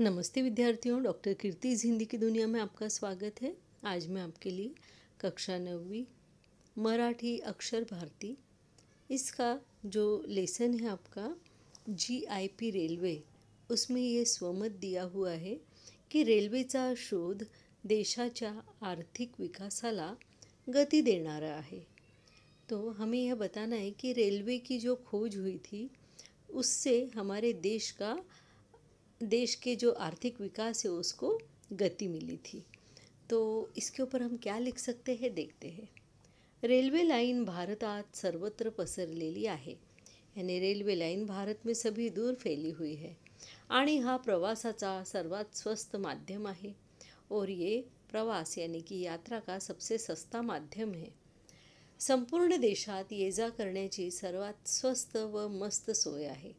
नमस्ते विद्यार्थियों डॉक्टर कीर्ति हिंदी की दुनिया में आपका स्वागत है आज मैं आपके लिए कक्षा नवी मराठी अक्षर भारती इसका जो लेसन है आपका जीआईपी रेलवे उसमें ये स्वमत दिया हुआ है कि रेलवे का शोध देशाचा आर्थिक विकासाला गति देना रहा है तो हमें यह बताना है कि रेलवे की जो खोज हुई थी उससे हमारे देश का देश के जो आर्थिक विकास है उसको गति मिली थी तो इसके ऊपर हम क्या लिख सकते हैं देखते हैं लाइन भारत आज सर्वत्र पसरलेली आहे यानी रेलवे लाइन भारत में सभी दूर फैली हुई है आणि हा प्रवासाचा सर्वात स्वस्त माध्यम आहे और ये प्रवास यानी कि यात्रा का सबसे सस्ता माध्यम है संपूर्ण देशात ये जा करण्याची सर्वात स्वस्त व मस्त सोय आहे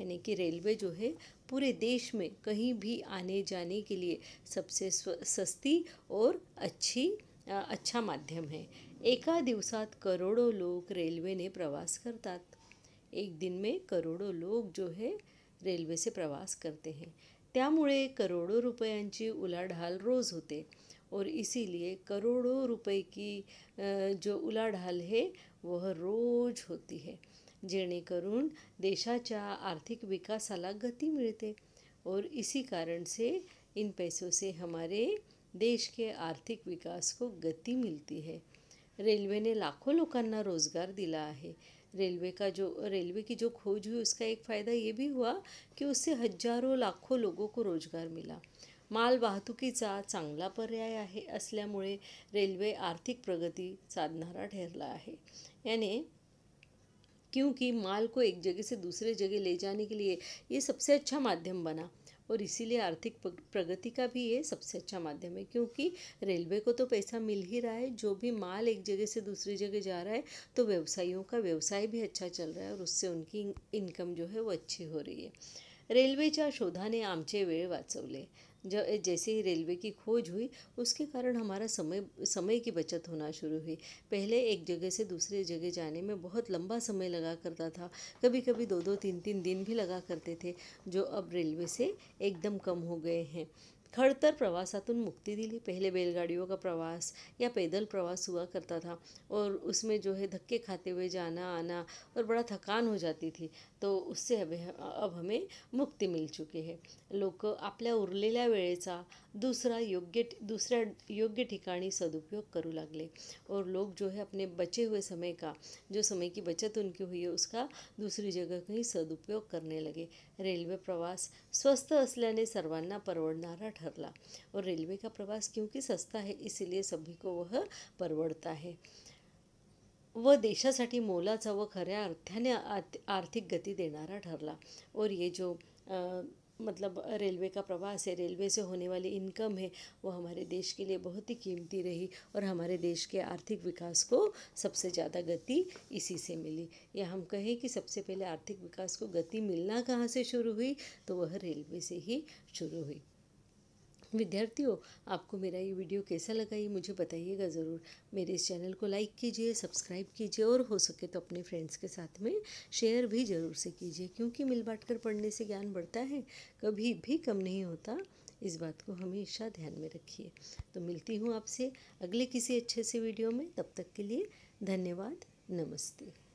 यानी कि रेलवे जो है पूरे देश में कहीं भी आने जाने के लिए सबसे सस्ती और अच्छी अच्छा माध्यम है एका दिवसात करोड़ों लोग रेलवे ने प्रवास करता एक दिन में करोड़ों लोग जो है रेलवे से प्रवास करते हैं त्यामुळे करोड़ों रुपयांची उलाढाल रोज़ होते और इसीलिए करोड़ों रुपए की जो उलाढाल है वह रोज़ होती है जेणेकरून देशाच्या आर्थिक विकासाला गती मिळते और इसी कारण से इन पैसों से हमारे देश के आर्थिक विकास को गति मिलती है रेलवे ने लाखों लोकांना रोजगार दिला आहे रेलवे का जो रेलवे की जो खोज हुई उसका एक फ़ायदा ये भी हुआ कि उससे हजारों लाखों लोगों को रोजगार मिला माल वाहतुकीचा चांगला पर्याय आहे असल्यामुळे रेल्वे आर्थिक प्रगती साधणारा ठरला आहे याने क्योंकि माल को एक जगह से दूसरे जगह ले जाने के लिए ये सबसे अच्छा माध्यम बना और इसीलिए आर्थिक प्रगति का भी ये सबसे अच्छा माध्यम है क्योंकि रेलवे को तो पैसा मिल ही रहा है जो भी माल एक जगह से दूसरी जगह जा रहा है तो व्यवसायियों का व्यवसाय भी अच्छा चल रहा है और उससे उनकी इनकम जो है वो अच्छी हो रही है शोधा शोधाने आमचे वेळ वाचवले ज जैसे ही रेलवे की खोज हुई उसके कारण हमारा समय समय की बचत होना शुरू हुई पहले एक जगह से दूसरे जगह जाने में बहुत लंबा समय लगा करता था कभी कभी दो दो तीन तीन दिन भी लगा करते थे जो अब रेलवे से एकदम कम हो गए हैं खडतर प्रवासातून दी दिली पहले बैलगाड़ियों का प्रवास या पैदल प्रवास हुआ करता था और उसमें जो है धक्के खाते हुए जाना आना और बड़ा थकान हो जाती थी तो उससे अब अब हमें मुक्ति मिल चुकी है लोक आपल्या उरले वेळेचा दूसरा योग्य दूसरा योग्य ठिकाणी सदुपयोग करूँ लगले और लोग जो है अपने बचे हुए समय का जो समय की बचत उनकी हुई है उसका दूसरी जगह कहीं सदुपयोग करने लगे रेलवे प्रवास स्वस्थ असल्याने सर्वान परवड़ा ठरला और रेलवे का प्रवास क्योंकि सस्ता है इसीलिए सभी को वह परवड़ता है व देशासाठी मोलाचा व खऱ्या अर्थाने आर्थिक गति देणारा ठरला और ये जो आ, मतलब रेलवे का प्रवास है रेलवे से होने वाली इनकम है वो हमारे देश के लिए बहुत ही कीमती रही और हमारे देश के आर्थिक विकास को सबसे ज़्यादा गति इसी से मिली या हम कहें कि सबसे पहले आर्थिक विकास को गति मिलना कहाँ से शुरू हुई तो वह रेलवे से ही शुरू हुई विद्यार्थियों आपको मेरा ये वीडियो कैसा लगा ये मुझे बताइएगा ज़रूर मेरे इस चैनल को लाइक कीजिए सब्सक्राइब कीजिए और हो सके तो अपने फ्रेंड्स के साथ में शेयर भी ज़रूर से कीजिए क्योंकि मिल बांट कर पढ़ने से ज्ञान बढ़ता है कभी भी कम नहीं होता इस बात को हमेशा ध्यान में रखिए तो मिलती हूँ आपसे अगले किसी अच्छे से वीडियो में तब तक के लिए धन्यवाद नमस्ते